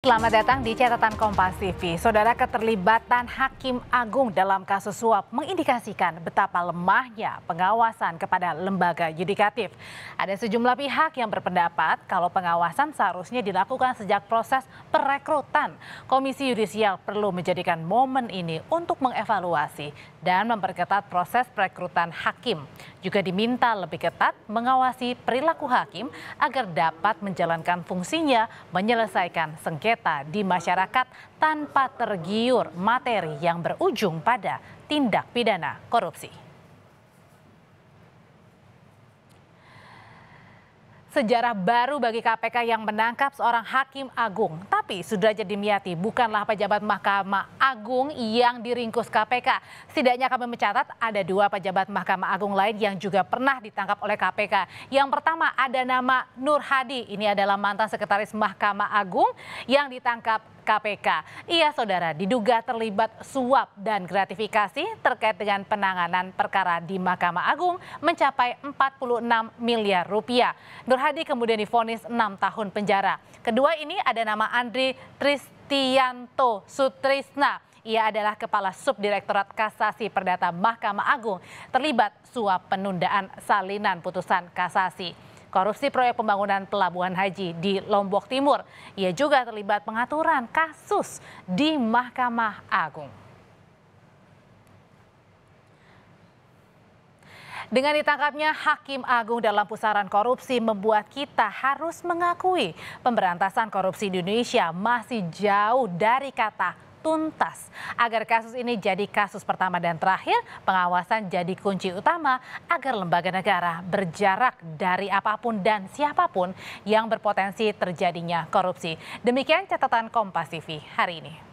Selamat datang di catatan Kompas TV. Saudara keterlibatan Hakim Agung dalam kasus suap mengindikasikan betapa lemahnya pengawasan kepada lembaga yudikatif. Ada sejumlah pihak yang berpendapat kalau pengawasan seharusnya dilakukan sejak proses perekrutan. Komisi Yudisial perlu menjadikan momen ini untuk mengevaluasi dan memperketat proses perekrutan hakim. Juga diminta lebih ketat mengawasi perilaku hakim agar dapat menjalankan fungsinya menyelesaikan sengketa sengketa di masyarakat tanpa tergiur materi yang berujung pada tindak pidana korupsi sejarah baru bagi KPK yang menangkap seorang hakim agung. Tapi sudah jadi miati bukanlah pejabat Mahkamah Agung yang diringkus KPK. Setidaknya kami mencatat ada dua pejabat Mahkamah Agung lain yang juga pernah ditangkap oleh KPK. Yang pertama ada nama Nur Hadi. Ini adalah mantan sekretaris Mahkamah Agung yang ditangkap KPK. Ia saudara diduga terlibat suap dan gratifikasi terkait dengan penanganan perkara di Mahkamah Agung mencapai 46 miliar rupiah. Nurhadi kemudian difonis 6 tahun penjara. Kedua ini ada nama Andri Tristianto Sutrisna. Ia adalah Kepala Subdirektorat Kasasi Perdata Mahkamah Agung terlibat suap penundaan salinan putusan kasasi korupsi proyek pembangunan pelabuhan haji di Lombok Timur. Ia juga terlibat pengaturan kasus di Mahkamah Agung. Dengan ditangkapnya Hakim Agung dalam pusaran korupsi membuat kita harus mengakui pemberantasan korupsi di Indonesia masih jauh dari kata tuntas. Agar kasus ini jadi kasus pertama dan terakhir, pengawasan jadi kunci utama agar lembaga negara berjarak dari apapun dan siapapun yang berpotensi terjadinya korupsi. Demikian catatan Kompas TV hari ini.